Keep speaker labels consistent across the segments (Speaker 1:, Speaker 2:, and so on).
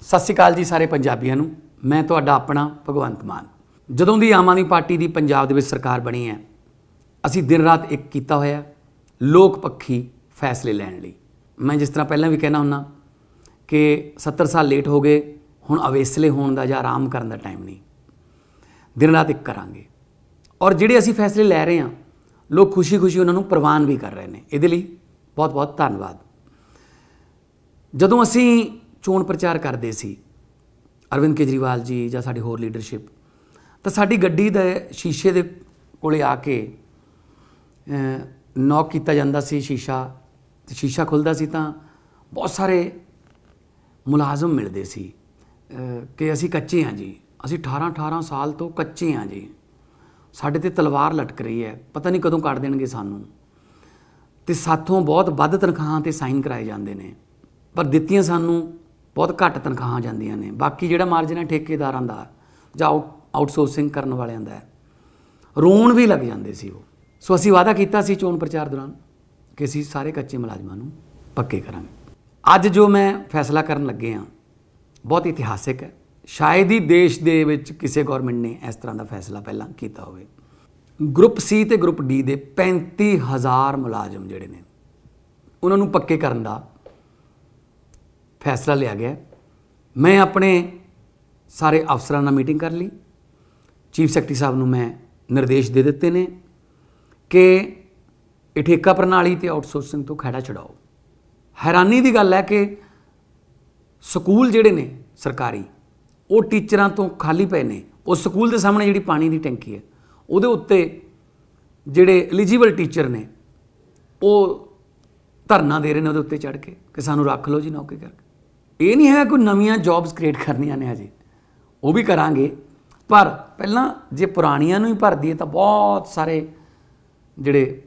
Speaker 1: ਸਤਿ ਸ਼੍ਰੀ ਅਕਾਲ ਜੀ ਸਾਰੇ ਪੰਜਾਬੀਆਂ ਨੂੰ ਮੈਂ ਤੁਹਾਡਾ ਆਪਣਾ ਭਗਵੰਤ ਮਾਨ ਜਦੋਂ ਦੀ ਆਮ ਆਦਮੀ ਪਾਰਟੀ ਦੀ ਪੰਜਾਬ ਦੇ ਵਿੱਚ ਸਰਕਾਰ ਬਣੀ ਹੈ ਅਸੀਂ ਦਿਨ ਰਾਤ ਇੱਕ ਕੀਤਾ ਹੋਇਆ ਲੋਕ ਪੱਖੀ ਫੈਸਲੇ ਲੈਣ ਲਈ ਮੈਂ ਜਿਸ ਤਰ੍ਹਾਂ ਪਹਿਲਾਂ ਵੀ ਕਹਿਣਾ ਹੁੰਨਾ ਕਿ 70 ਸਾਲ ਲੇਟ ਹੋ ਗਏ ਹੁਣ ਅਵੇਸਲੇ ਹੋਣ ਦਾ ਜਾਂ ਆਰਾਮ ਕਰਨ ਦਾ ਟਾਈਮ ਨਹੀਂ ਦਿਨ ਰਾਤ ਇੱਕ ਕਰਾਂਗੇ ਔਰ ਜਿਹੜੇ ਅਸੀਂ ਫੈਸਲੇ ਲੈ ਰਹੇ ਹਾਂ ਲੋਕ ਖੁਸ਼ੀ-ਖੁਸ਼ੀ ਉਹਨਾਂ ਨੂੰ ਪ੍ਰਵਾਨ ਵੀ ਕਰ ਰਹੇ ਨੇ ਇਹਦੇ ਲਈ ਬਹੁਤ-ਬਹੁਤ ਧੰਨਵਾਦ ਜਦੋਂ ਅਸੀਂ ਚੋਣ ਪ੍ਰਚਾਰ ਕਰਦੇ ਸੀ ਅਰਵਿੰਦ ਕੇਜਰੀਵਾਲ ਜੀ ਜਾਂ ਸਾਡੀ ਹੋਰ ਲੀਡਰਸ਼ਿਪ ਤਾਂ ਸਾਡੀ ਗੱਡੀ ਦੇ ਸ਼ੀਸ਼ੇ ਦੇ ਕੋਲੇ ਆ ਕੇ ਨੌਕ ਕੀਤਾ ਜਾਂਦਾ ਸੀ ਸ਼ੀਸ਼ਾ ਤੇ ਸ਼ੀਸ਼ਾ ਖੁੱਲਦਾ ਸੀ ਤਾਂ ਬਹੁਤ ਸਾਰੇ ਮੁਲਾਜ਼ਮ ਮਿਲਦੇ ਸੀ ਕਿ ਅਸੀਂ ਕੱਚੇ ਹਾਂ ਜੀ ਅਸੀਂ 18 18 ਸਾਲ ਤੋਂ ਕੱਚੇ ਹਾਂ ਜੀ ਸਾਡੇ ਤੇ ਤਲਵਾਰ ਲਟਕ ਰਹੀ ਹੈ ਪਤਾ ਨਹੀਂ ਕਦੋਂ ਕੱਢ ਦੇਣਗੇ ਸਾਨੂੰ ਤੇ ਸਾਥੋਂ ਬਹੁਤ ਵੱਧ ਤਨਖਾਹਾਂ ਤੇ ਸਾਈਨ ਕਰਾਏ ਜਾਂਦੇ ਨੇ ਪਰ ਦਿੱਤੀਆਂ ਸਾਨੂੰ ਬਹੁਤ ਘੱਟ ਤਨਖਾਹਾਂ ਜਾਂਦੀਆਂ ਨੇ ਬਾਕੀ ਜਿਹੜਾ ਮਾਰਜਨ ਹੈ ਠੇਕੇਦਾਰਾਂ ਦਾ ਜਾਂ ਆਊਟਸੋਰਸਿੰਗ ਕਰਨ ਵਾਲਿਆਂ ਦਾ ਰੋਣ ਵੀ ਲੱਗ ਜਾਂਦੇ ਸੀ ਉਹ ਸੋ ਅਸੀਂ ਵਾਅਦਾ ਕੀਤਾ ਸੀ ਚੋਣ ਪ੍ਰਚਾਰ ਦੌਰਾਨ ਕਿ ਅਸੀਂ ਸਾਰੇ ਕੱਚੇ ਮੁਲਾਜ਼ਮਾਂ ਨੂੰ ਪੱਕੇ ਕਰਾਂਗੇ ਅੱਜ ਜੋ ਮੈਂ ਫੈਸਲਾ ਕਰਨ ਲੱਗੇ ਆ ਬਹੁਤ ਇਤਿਹਾਸਿਕ ਹੈ ਸ਼ਾਇਦ ਹੀ ਦੇਸ਼ ਦੇ ਵਿੱਚ ਕਿਸੇ ਗਵਰਨਮੈਂਟ ਨੇ ਇਸ ਤਰ੍ਹਾਂ ਦਾ ਫੈਸਲਾ ਪਹਿਲਾਂ ਕੀਤਾ ਹੋਵੇ ਗਰੁੱਪ ਸੀ ਤੇ ਗਰੁੱਪ ਡੀ ਦੇ 35000 ਮੁਲਾਜ਼ਮ ਜਿਹੜੇ ਨੇ ਉਹਨਾਂ ਨੂੰ ਪੱਕੇ ਕਰਨ ਦਾ ਫੈਸਲਾ ਲਿਆ ਗਿਆ ਮੈਂ ਆਪਣੇ ਸਾਰੇ ਅਫਸਰਾਂ ਨਾਲ ਮੀਟਿੰਗ ਕਰ ਲਈ ਚੀਫ ਸੈਕਟਰੀ ਸਾਹਿਬ ਨੂੰ ਮੈਂ ਨਿਰਦੇਸ਼ ਦੇ ਦਿੱਤੇ ਨੇ ਕਿ ਇਹ ਠੇਕਾ ਪ੍ਰਣਾਲੀ ਤੇ ਆਊਟਸੋਰਸਿੰਗ ਤੋਂ ਖੜਾ ਛਡਾਓ ਹੈਰਾਨੀ ਦੀ ਗੱਲ ਹੈ ਕਿ ਸਕੂਲ ਜਿਹੜੇ ਨੇ ਸਰਕਾਰੀ ਉਹ ਟੀਚਰਾਂ ਤੋਂ ਖਾਲੀ ਪਏ ਨੇ ਉਹ ਸਕੂਲ ਦੇ ਸਾਹਮਣੇ ਜਿਹੜੀ ਪਾਣੀ ਦੀ ਟੈਂਕੀ ਹੈ ਉਹਦੇ ਉੱਤੇ ਜਿਹੜੇ ਐਲੀਜੀਬਲ ਟੀਚਰ ਨੇ ਉਹ ਧਰਨਾ ਦੇ ਰਹੇ ਨੇ ਉਹਦੇ ਉੱਤੇ ਚੜ ਕੇ ਕਿ ਸਾਨੂੰ ਰੱਖ ਲਓ ਜੀ ਨੌਕਰੀ ਕਰਕੇ ਇਹ ਨਹੀਂ ਹੈ ਕੋਈ ਨਵੀਆਂ ਜੌਬਸ ਕ੍ਰੀਏਟ ਕਰਨੀਆਂ ਨੇ ਹਜੇ ਉਹ ਵੀ ਕਰਾਂਗੇ ਪਰ ਪਹਿਲਾਂ ਜੇ ਪੁਰਾਣੀਆਂ ਨੂੰ ਹੀ ਭਰ ਦਈਏ ਤਾਂ ਬਹੁਤ ਸਾਰੇ ਜਿਹੜੇ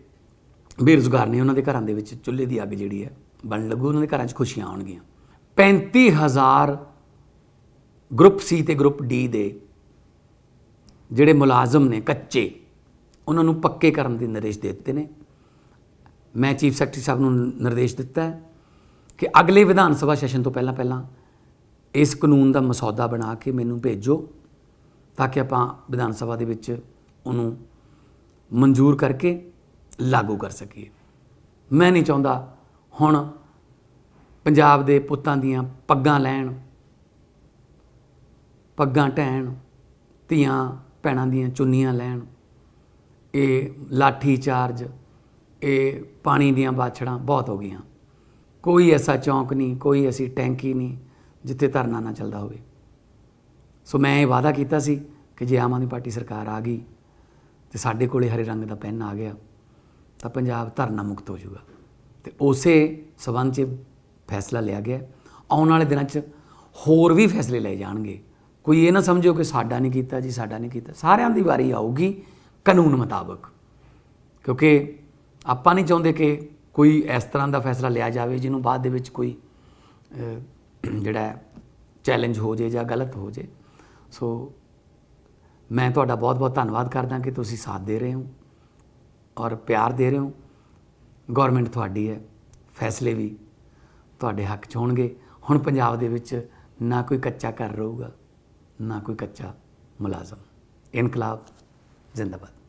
Speaker 1: ਬੇਰੁਜ਼ਗਾਰ ਨੇ ਉਹਨਾਂ ਦੇ ਘਰਾਂ ਦੇ ਵਿੱਚ ਚੁੱਲ੍ਹੇ ਦੀ ਅੱਗ ਜਿਹੜੀ ਹੈ ਬਣ ਲੱਗੂ ਉਹਨਾਂ ਦੇ ਘਰਾਂ 'ਚ ਖੁਸ਼ੀਆਂ ਆਉਣਗੀਆਂ 35000 ਗਰੁੱਪ ਸੀ ਤੇ ਗਰੁੱਪ ਡੀ ਦੇ ਜਿਹੜੇ ਮੁਲਾਜ਼ਮ ਨੇ ਕੱਚੇ ਉਹਨਾਂ ਨੂੰ ਪੱਕੇ ਕਰਨ ਦੇ ਨਿਰਦੇਸ਼ ਦਿੱਤੇ ਨੇ ਮੈਂ ਚੀਫ ਸੈਕਟਰੀ ਸਾਹਿਬ ਨੂੰ ਨਿਰਦੇਸ਼ ਦਿੱਤਾ ਹੈ ਕਿ ਅਗਲੇ ਵਿਧਾਨ ਸਭਾ ਸੈਸ਼ਨ ਤੋਂ ਪਹਿਲਾਂ ਪਹਿਲਾਂ ਇਸ ਕਾਨੂੰਨ ਦਾ ਮਸੌਦਾ ਬਣਾ ਕੇ ਮੈਨੂੰ ਭੇਜੋ ਤਾਂ ਕਿ ਆਪਾਂ ਵਿਧਾਨ ਸਭਾ ਦੇ ਵਿੱਚ ਉਹਨੂੰ ਮਨਜ਼ੂਰ ਕਰਕੇ ਲਾਗੂ ਕਰ ਸਕੀਏ ਮੈਂ ਨਹੀਂ ਚਾਹੁੰਦਾ ਹੁਣ ਪੰਜਾਬ ਦੇ ਪੁੱਤਾਂ ਦੀਆਂ ਪੱਗਾਂ ਲੈਣ ਪੱਗਾਂ ਟਹਿਣ ਧੀਆਂ ਪੈਣਾ ਦੀਆਂ ਚੁੰਨੀਆਂ ਲੈਣ ਇਹ ਲਾਠੀ ਚਾਰਜ ਇਹ ਪਾਣੀ ਦੀਆਂ ਬਾਛੜਾਂ ਬਹੁਤ ਹੋ ਗਈਆਂ ਕੋਈ ਐਸਾ ਚੌਂਕ ਨਹੀਂ ਕੋਈ ਐਸੀ ਟੈਂਕੀ ਨਹੀਂ ਜਿੱਥੇ ਧਰਨਾ ਨਾ ਚੱਲਦਾ ਹੋਵੇ ਸੋ ਮੈਂ ਇਹ ਵਾਅਦਾ ਕੀਤਾ ਸੀ ਕਿ ਜੇ ਆਮ ਆਦਮੀ ਪਾਰਟੀ ਸਰਕਾਰ ਆ ਗਈ ਤੇ ਸਾਡੇ ਕੋਲੇ ਹਰੇ ਰੰਗ ਦਾ ਪੈਨ ਆ ਗਿਆ ਤਾਂ ਪੰਜਾਬ ਧਰਨਾ ਮੁਕਤ ਹੋ ਜਾਊਗਾ ਤੇ ਉਸੇ ਸਬੰਧ 'ਚ ਫੈਸਲਾ ਲਿਆ ਗਿਆ ਆਉਣ ਵਾਲੇ ਦਿਨਾਂ 'ਚ ਹੋਰ ਵੀ ਫੈਸਲੇ ਲਏ ਜਾਣਗੇ ਕੋਈ ਇਹ ਨਾ ਸਮਝੋ ਕਿ ਸਾਡਾ ਨਹੀਂ ਕੀਤਾ ਜੀ ਸਾਡਾ ਨਹੀਂ ਕੀਤਾ ਸਾਰਿਆਂ ਦੀ ਵਾਰੀ ਆਊਗੀ ਕਾਨੂੰਨ ਮੁਤਾਬਕ ਕਿਉਂਕਿ ਆਪਾਂ ਨਹੀਂ ਚਾਹੁੰਦੇ ਕਿ ਕੋਈ ਇਸ ਤਰ੍ਹਾਂ ਦਾ ਫੈਸਲਾ ਲਿਆ ਜਾਵੇ ਜਿਹਨੂੰ ਬਾਅਦ ਦੇ ਵਿੱਚ ਕੋਈ ਜਿਹੜਾ ਚੈਲੰਜ ਹੋ ਜੇ ਜਾਂ ਗਲਤ ਹੋ ਜੇ ਸੋ ਮੈਂ ਤੁਹਾਡਾ ਬਹੁਤ-ਬਹੁਤ ਧੰਨਵਾਦ ਕਰਦਾ ਕਿ ਤੁਸੀਂ ਸਾਥ ਦੇ ਰਹੇ ਹੋ ਔਰ ਪਿਆਰ ਦੇ ਰਹੇ ਹੋ ਗਵਰਨਮੈਂਟ ਤੁਹਾਡੀ ਹੈ ਫੈਸਲੇ ਵੀ ਤੁਹਾਡੇ ਹੱਕ 'ਚ ਹੋਣਗੇ ਹੁਣ ਪੰਜਾਬ ਦੇ ਵਿੱਚ ਨਾ ਕੋਈ ਕੱਚਾ ਘਰ ਰਹੂਗਾ ਨਾ ਕੋਈ ਕੱਚਾ ਮੁਲਾਜ਼ਮ ਇਨਕਲਾਬ ਜ਼ਿੰਦਾਬਾਦ